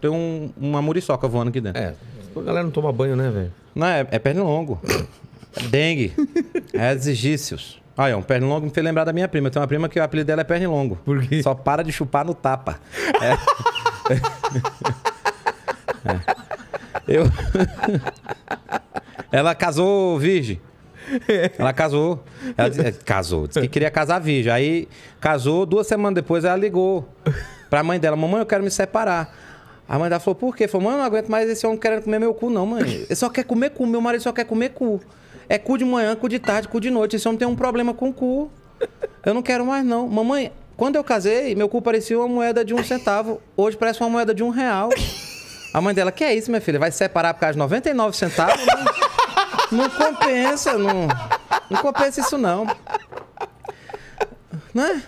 tem um, uma muriçoca voando aqui dentro. É, a galera não toma banho, né, velho? Não, é, é pernilongo. É dengue. É exigícios. Aí, ó, um pernilongo me fez lembrar da minha prima. Tem uma prima que o apelido dela é pernilongo. Por quê? Só para de chupar no tapa. É. é. Eu... Ela casou virgem. Ela casou. Ela casou. Disse que queria casar virgem. Aí casou, duas semanas depois ela ligou pra mãe dela: Mamãe, eu quero me separar. A mãe dela falou, por quê? Falou, mãe, eu não aguento mais esse homem querendo comer meu cu, não, mãe. Ele só quer comer cu, meu marido só quer comer cu. É cu de manhã, cu de tarde, cu de noite. Esse homem tem um problema com cu. Eu não quero mais, não. Mamãe, quando eu casei, meu cu parecia uma moeda de um centavo. Hoje parece uma moeda de um real. A mãe dela, que é isso, minha filha? Vai separar por causa de 99 centavos? Não, não compensa, não, não compensa isso, não. Né?